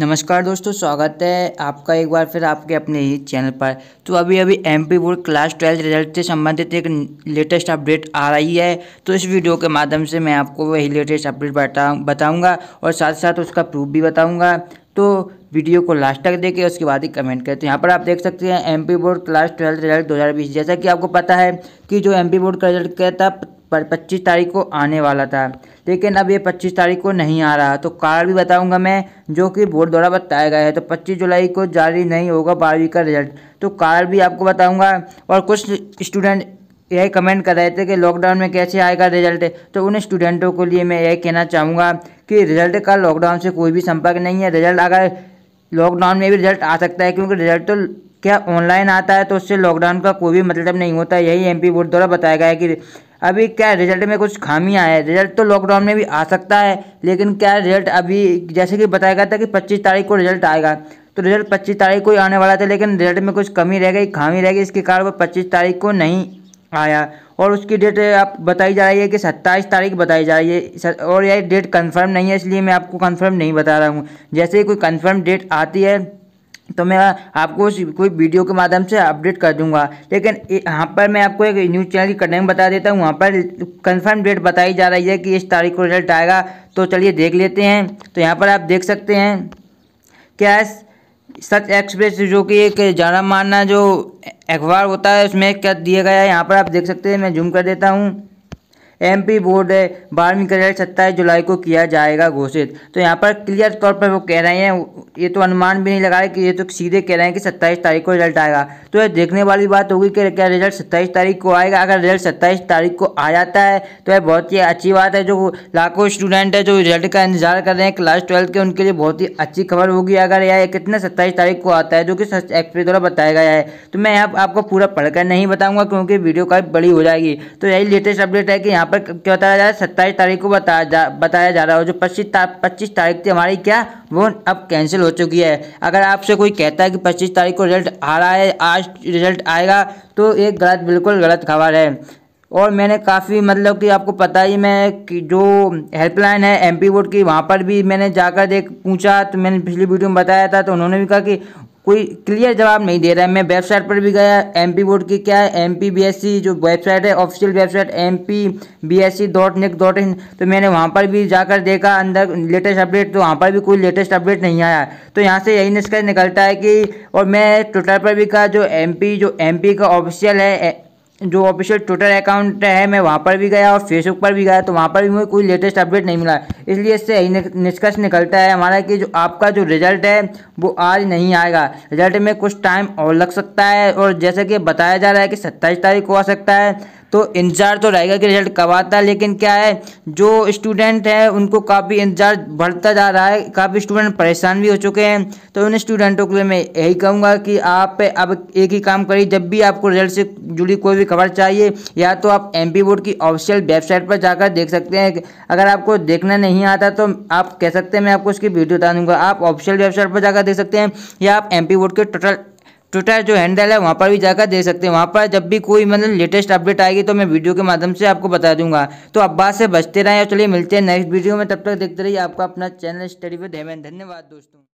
नमस्कार दोस्तों स्वागत है आपका एक बार फिर आपके अपने ही चैनल पर तो अभी अभी M P board class twelfth result से संबंधित एक लेटेस्ट अपडेट आ रही है तो इस वीडियो के माध्यम से मैं आपको वही लेटेस्ट अपडेट बता बताऊँगा और साथ साथ उसका प्रूफ भी बताऊँगा तो वीडियो को लास्ट तक देखें उसके बाद ही कमेंट करें तो यहाँ पर आप देख सकते हैं MP board class twelfth result 2020 जैसा कि आपको पता है कि जो एमपी बोर्ड का रिजल्ट क्या था पर पच्चीस तारीख को आने वाला था लेकिन अब ये पच्चीस तारीख को नहीं आ रहा तो कारण भी बताऊंगा मैं जो कि बोर्ड द्वारा बताया गया है तो पच्चीस जुलाई को जारी नहीं होगा बारहवीं का रिजल्ट तो कारण भी आपको बताऊंगा और कुछ स्टूडेंट यही कमेंट कर रहे थे कि लॉकडाउन में कैसे आएगा रिजल्ट तो उन स्टूडेंटों के लिए मैं यही कहना चाहूँगा कि रिजल्ट का लॉकडाउन से कोई भी संपर्क नहीं है रिजल्ट अगर लॉकडाउन में भी रिजल्ट आ सकता है क्योंकि रिजल्ट तो क्या ऑनलाइन आता है तो उससे लॉकडाउन का कोई भी मतलब नहीं होता यही एमपी बोर्ड द्वारा बताया गया है कि अभी क्या रिजल्ट में कुछ खामियां हैं रिजल्ट तो लॉकडाउन में भी आ सकता है लेकिन क्या रिजल्ट अभी जैसे कि बताया गया था कि पच्चीस तारीख को रिजल्ट आएगा तो रिजल्ट पच्चीस तारीख को ही आने वाला था लेकिन रिजल्ट में कुछ कमी रह गई खामी रह गई इसके कारण वो पच्चीस तारीख को नहीं आया और उसकी डेट आप बताई जा रही है कि सत्ताईस तारीख बताई जा रही है और यह डेट कन्फर्म नहीं है इसलिए मैं आपको कन्फर्म नहीं बता रहा हूँ जैसे ही कोई कन्फर्म डेट आती है तो मैं आपको कोई वीडियो के माध्यम से अपडेट कर दूंगा लेकिन यहाँ पर मैं आपको एक न्यूज़ चैनल की कटिंग बता देता हूँ वहाँ पर कंफर्म डेट बताई जा रही है कि इस तारीख को रिजल्ट आएगा तो चलिए देख लेते हैं तो यहाँ पर आप देख सकते हैं क्या सच एक्सप्रेस जो कि एक जाना मानना जो अखबार होता है उसमें क्या दिया गया है यहाँ पर आप देख सकते हैं मैं जूम कर देता हूँ एमपी बोर्ड है बारहवीं का रिजल्ट सत्ताईस जुलाई को किया जाएगा घोषित तो यहाँ पर क्लियर तौर पर वो कह रहे हैं ये तो अनुमान भी नहीं लगा रहे कि ये तो सीधे कह रहे हैं कि सत्ताईस तारीख को रिजल्ट आएगा तो ये देखने वाली बात होगी कि क्या रिजल्ट सत्ताईस तारीख को आएगा अगर रिजल्ट सत्ताईस तारीख को आ जाता है तो यह बहुत ही अच्छी बात है जो लाखों स्टूडेंट है जो रिजल्ट का इंतजार कर रहे हैं क्लास ट्वेल्थ के उनके लिए बहुत ही अच्छी खबर होगी अगर यह कितने सत्ताईस तारीख को आता है जो कि एक्सपी द्वारा बताया गया है तो मैं यहाँ आपको पूरा पढ़कर नहीं बताऊँगा क्योंकि वीडियो कॉल बड़ी हो जाएगी तो यही लेटेस्ट अपडेट है कि यहाँ यहाँ पर क्या बताया जा रहा है सत्ताईस तारीख को बताया जा बताया जा रहा है जो पच्चीस पच्चीस तारीख थी हमारी क्या वो अब कैंसिल हो चुकी है अगर आपसे कोई कहता है कि पच्चीस तारीख को रिजल्ट आ रहा है आज रिजल्ट आएगा तो एक गलत बिल्कुल गलत खबर है और मैंने काफ़ी मतलब कि आपको पता ही मैं कि जो हेल्पलाइन है एमपी बोर्ड की वहाँ पर भी मैंने जाकर देख पूछा तो मैंने पिछली वीडियो में बताया था तो उन्होंने भी कहा कि कोई क्लियर जवाब नहीं दे रहा है मैं वेबसाइट पर भी गया पी बोर्ड की क्या है M P B S C जो वेबसाइट है official website M P B S C dot net dot in तो मैंने वहाँ पर भी जाकर देखा अंदर लेटेस्ट अपडेट तो वहाँ पर भी कोई लेटेस्ट अपडेट नहीं आया तो यहाँ से यही निष्कर्ष निकलता है कि और मैं ट्विटर पर भी कहा जो एम पी जो एम पी का ऑफिशियल है जो ऑफिशियल ट्विटर अकाउंट है मैं वहाँ पर भी गया और फेसबुक पर भी गया तो वहाँ पर भी मुझे कोई लेटेस्ट अपडेट नहीं मिला इसलिए इससे यही निष्कर्ष निकलता है हमारा कि जो आपका जो रिजल्ट है वो आज नहीं आएगा रिजल्ट में कुछ टाइम और लग सकता है और जैसे कि बताया जा रहा है कि सत्ताईस तारीख को आ सकता है तो इंतज़ार तो रहेगा कि रिजल्ट कब आता है लेकिन क्या है जो स्टूडेंट हैं उनको काफ़ी इंतज़ार बढ़ता जा रहा है काफ़ी स्टूडेंट परेशान भी हो चुके हैं तो उन स्टूडेंटों के लिए मैं यही कहूँगा कि आप अब एक ही काम करिए जब भी आपको रिजल्ट से जुड़ी कोई भी खबर चाहिए या तो आप एम बोर्ड की ऑफिशियल वेबसाइट पर जाकर देख सकते हैं अगर आपको देखना नहीं आता तो आप कह सकते हैं मैं आपको उसकी वीडियो बता दूंगा आप ऑफिशियल वेबसाइट पर जाकर देख सकते हैं या आप एम बोर्ड के टोटल ट्विटर जो हैंडल है वहाँ पर भी जाकर दे सकते हैं वहाँ पर जब भी कोई मतलब लेटेस्ट अपडेट आएगी तो मैं वीडियो के माध्यम से आपको बता दूंगा तो अब बात से बचते रहें और चलिए मिलते हैं नेक्स्ट वीडियो में तब तक देखते रहिए आपका अपना चैनल स्टडी विद हेमन धन्यवाद दोस्तों